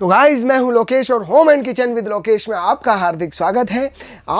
तो गाइज मैं हूं लोकेश और home and kitchen with Lokesh में आपका हार्दिक स्वागत है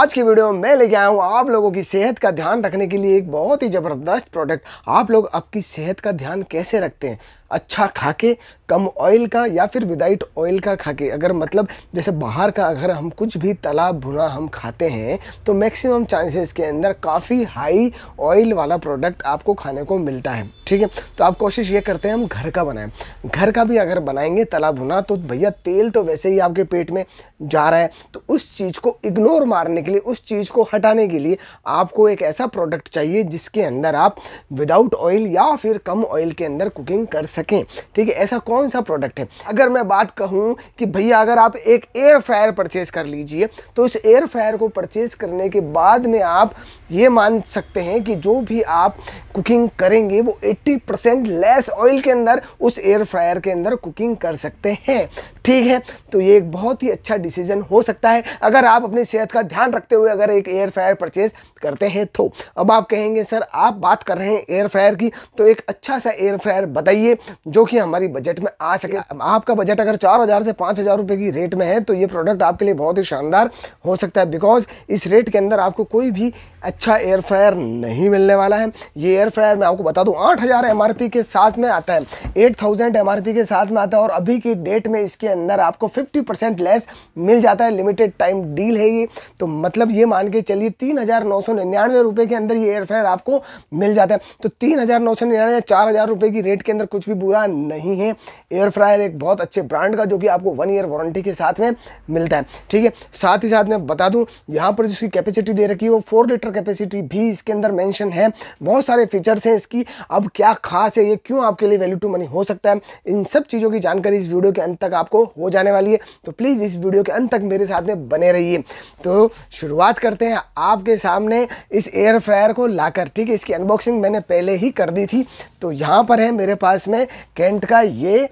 आज की वीडियो में मैं लेके आया हूं आप लोगों की सेहत का ध्यान रखने के लिए एक बहुत ही ज़बरदस्त प्रोडक्ट आप लोग आपकी सेहत का ध्यान कैसे रखते हैं अच्छा खा के कम ऑयल का या फिर विदाउट ऑयल का खा के अगर मतलब जैसे बाहर का अगर हम कुछ भी तला भुना हम खाते हैं तो मैक्सिमम चांसेस के अंदर काफ़ी हाई ऑयल वाला प्रोडक्ट आपको खाने को मिलता है ठीक है तो आप कोशिश ये करते हैं हम घर का बनाएं घर का भी अगर बनाएंगे तला भुना तो भैया या तेल तो वैसे ही आपके पेट में जा रहा है तो उस चीज़ को इग्नोर मारने के लिए उस चीज़ को हटाने के लिए आपको एक ऐसा प्रोडक्ट चाहिए जिसके अंदर आप विदाउट ऑयल या फिर कम ऑयल के अंदर कुकिंग कर सकें ठीक है ऐसा कौन सा प्रोडक्ट है अगर मैं बात कहूँ कि भैया अगर आप एक एयर फ्रायर परचेज़ कर लीजिए तो उस एयर फ्रायर को परचेज़ करने के बाद में आप ये मान सकते हैं कि जो भी आप कुकिंग करेंगे वो 80 परसेंट लेस ऑयल के अंदर उस एयर फ्रायर के अंदर कुकिंग कर सकते हैं ठीक है तो ये एक बहुत ही अच्छा डिसीजन हो सकता है अगर आप अपनी सेहत का ध्यान रखते हुए अगर एक एयर फ्रायर परचेज करते हैं तो अब आप कहेंगे सर आप बात कर रहे हैं एयर फ्रायर की तो एक अच्छा सा एयर फ्रायर बताइए जो कि हमारी बजट में आ सके आपका बजट अगर चार हज़ार से पाँच हज़ार रुपये की रेट में है तो ये प्रोडक्ट आपके लिए बहुत ही शानदार हो सकता है बिकॉज इस रेट के अंदर आपको कोई भी अच्छा एयर फ्रायर नहीं मिलने वाला है ये एयर फ्रायर मैं आपको बता दूँ आठ हज़ार के साथ में आता है एट थाउजेंड के साथ में आता है और अभी की डेट में इसके अंदर आपको 50% परसेंट लेस मिल जाता है लिमिटेड टाइम डील है ये तो मतलब ये मान के चलिए तीन हज़ार नौ सौ निन्यानवे रुपये के अंदर ये एयरफेयर आपको मिल जाता है तो तीन हज़ार नौ सौ निन्यानवे चार हज़ार रुपये की रेट के अंदर कुछ भी बुरा नहीं है एयर फ्रायर एक बहुत अच्छे ब्रांड का जो कि आपको वन ईयर वारंटी के साथ में मिलता है ठीक है साथ ही साथ मैं बता दूं यहाँ पर जिसकी कैपेसिटी दे रखी है वो फोर लीटर कैपेसिटी भी इसके अंदर मैंशन है बहुत सारे फीचर्स हैं इसकी अब क्या खास है ये क्यों आपके लिए वैल्यू टू मनी हो सकता है इन सब चीज़ों की जानकारी इस वीडियो के अंत तक आपको हो जाने वाली है तो प्लीज़ इस वीडियो के अंत तक मेरे साथ में बने रहिए तो शुरुआत करते हैं आपके सामने इस एयर फ्रायर को लाकर ठीक है इसकी अनबॉक्सिंग मैंने पहले ही कर दी थी तो यहाँ पर है मेरे पास में कैंट का ये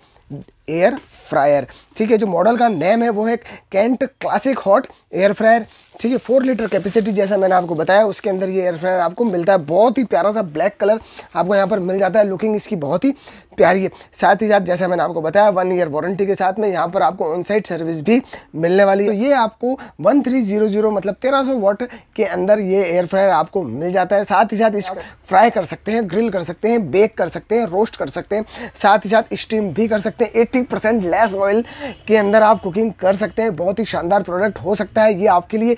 एयर फ्रायर ठीक है जो मॉडल का नेम है वो है Kent classic hot air fryer ठीक है फोर लीटर कैपेसिटी जैसा मैंने आपको बताया उसके अंदर ये एयर फ्रायर आपको मिलता है बहुत ही प्यारा सा ब्लैक कलर आपको यहाँ पर मिल जाता है लुकिंग इसकी बहुत ही प्यारी है साथ ही साथ जैसा मैंने आपको बताया वन ईयर वारंटी के साथ में यहाँ पर आपको ऑन साइड सर्विस भी मिलने वाली है तो ये आपको वन थ्री जीरो जीरो मतलब तेरह सौ वाट के अंदर ये एयर फ्रायर आपको मिल जाता है साथ ही साथ इस फ्राई कर सकते हैं ग्रिल कर सकते हैं बेक कर सकते हैं रोस्ट कर सकते हैं साथ ही साथ स्टीम भी कर सकते हैं एट 50% लेस ऑयल के अंदर आप कुकिंग कर सकते हैं बहुत ही शानदार प्रोडक्ट हो सकता है ये आपके लिए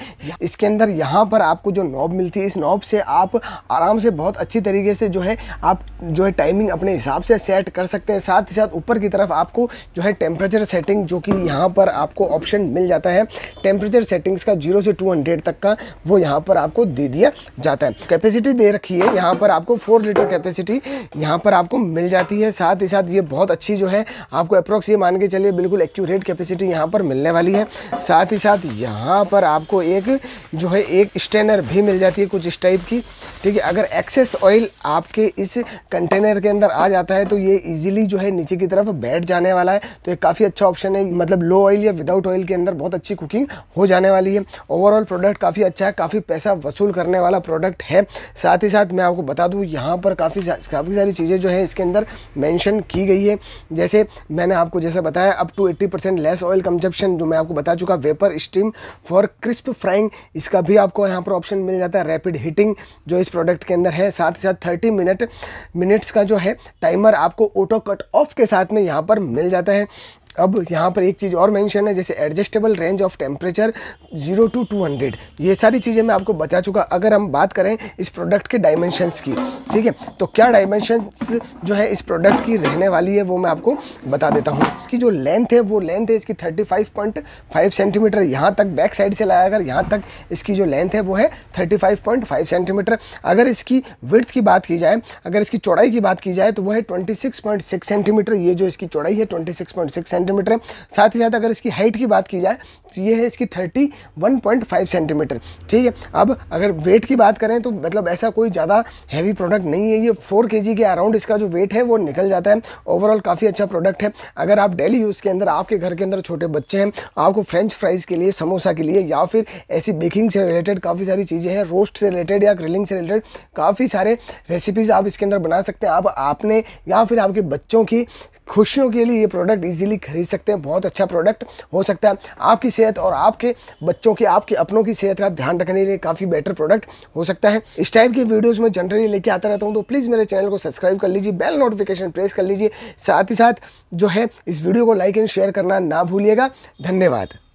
इसके अंदर यहाँ पर आपको जो नॉब मिलती है इस नॉब से आप आराम से बहुत अच्छी तरीके से जो है आप जो है टाइमिंग अपने हिसाब से सेट कर सकते हैं साथ ही साथ ऊपर की तरफ आपको जो है टेम्परेचर सेटिंग जो कि यहाँ पर आपको ऑप्शन मिल जाता है टेम्परेचर सेटिंग्स का जीरो से टू तक का वो यहाँ पर आपको दे दिया जाता है कैपेसिटी दे रखी है यहाँ पर आपको फोर लीटर कैपेसिटी यहाँ पर आपको मिल जाती है साथ ही साथ ये बहुत अच्छी जो है आपको अप्रोक्स ये मान के चलिए बिल्कुल एक्यूरेट कैपेसिटी यहाँ पर मिलने वाली है साथ ही साथ यहाँ पर आपको एक जो है एक स्टेनर भी मिल जाती है कुछ इस टाइप की ठीक है अगर एक्सेस ऑयल आपके इस कंटेनर के अंदर आ जाता है तो ये इजीली जो है नीचे की तरफ बैठ जाने वाला है तो ये काफ़ी अच्छा ऑप्शन है मतलब लो ऑयल या विदाउट ऑयल के अंदर बहुत अच्छी कुकिंग हो जाने वाली है ओवरऑल प्रोडक्ट काफ़ी अच्छा है काफ़ी पैसा वसूल करने वाला प्रोडक्ट है साथ ही साथ मैं आपको बता दूँ यहाँ पर काफ़ी काफ़ी सारी चीज़ें जो है इसके अंदर मैंशन की गई है जैसे मैंने आपको जैसे बताया up to 80 percent less oil consumption जो मैं आपको बता चुका vapour steam for crisp frying इसका भी आपको यहाँ पर ऑप्शन मिल जाता है रैपिड हीटिंग जो इस प्रोडक्ट के अंदर है साथ ही साथ थर्टी मिनट मिनट्स का जो है टाइमर आपको ऑटो कट ऑफ के साथ में यहाँ पर मिल जाता है अब यहाँ पर एक चीज़ और मेंशन है जैसे adjustable range of temperature zero to two hundred ये सारी चीज़ें मैं आपको बता चुका अगर हम बात करें इस प्रोडक्ट के डायमेंशंस की ठीक है तो क्या डायमेंशंस जो है इस प्रोडक्ट की रहने वाली है वो मैं आपको बता देता हूँ कि जो लेंथ है वो लेंथ है इसकी thirty five point five centimetre यहाँ तक बैक साइड से लाया अगर यहाँ तक इसकी जो लेंथ है वो है thirty five point five centimetre अगर इसकी विर्थ की बात की जाए अगर इसकी चौड़ाई की बात की जाए तो वो है twenty six point six centimetre ये जो इसकी चौड़ाई है twenty six point six centimetre है साथ ही साथ अगर इसकी हाइट की बात की जाए तो ये है इसकी thirty one point five centimetre ठीक है अब अगर वेट की बात करें तो मतलब ऐसा कोई ज़्यादा हैवी प्रोडक्ट नहीं है ये फोर के के अराउंड इसका जो वेट है वो निकल जाता है ओवरऑल काफ़ी अच्छा प्रोडक्ट है अगर आप डेली यूज़ के अंदर आपके घर के अंदर छोटे बच्चे हैं आपको फ्रेंच फ्राइज़ के लिए समोसा के लिए या फिर ऐसी बेकिंग से रिलेटेड काफ़ी सारी चीज़ें हैं रोस्ट से रिलेटेड या ग्रिलिंग से रिलेटेड काफ़ी सारे रेसिपीज़ आप इसके अंदर बना सकते हैं आप आपने या फिर आपके बच्चों की खुशियों के लिए ये प्रोडक्ट ईजिली खरीद खरीद सकते हैं बहुत अच्छा प्रोडक्ट हो सकता है आपकी सेहत और आपके बच्चों की आपके अपनों की सेहत का ध्यान रखने के लिए काफ़ी बेटर प्रोडक्ट हो सकता है इस टाइप की वीडियोज़ में जनरली लेके आता रहता हूँ तो प्लीज़ मेरे चैनल को सब्सक्राइब कर लीजिए बेल नोटिफिकेशन प्रेस कर लीजिए साथ ही साथ जो है इस वीडियो को लाइक एंड शेयर करना ना भूलिएगा धन्यवाद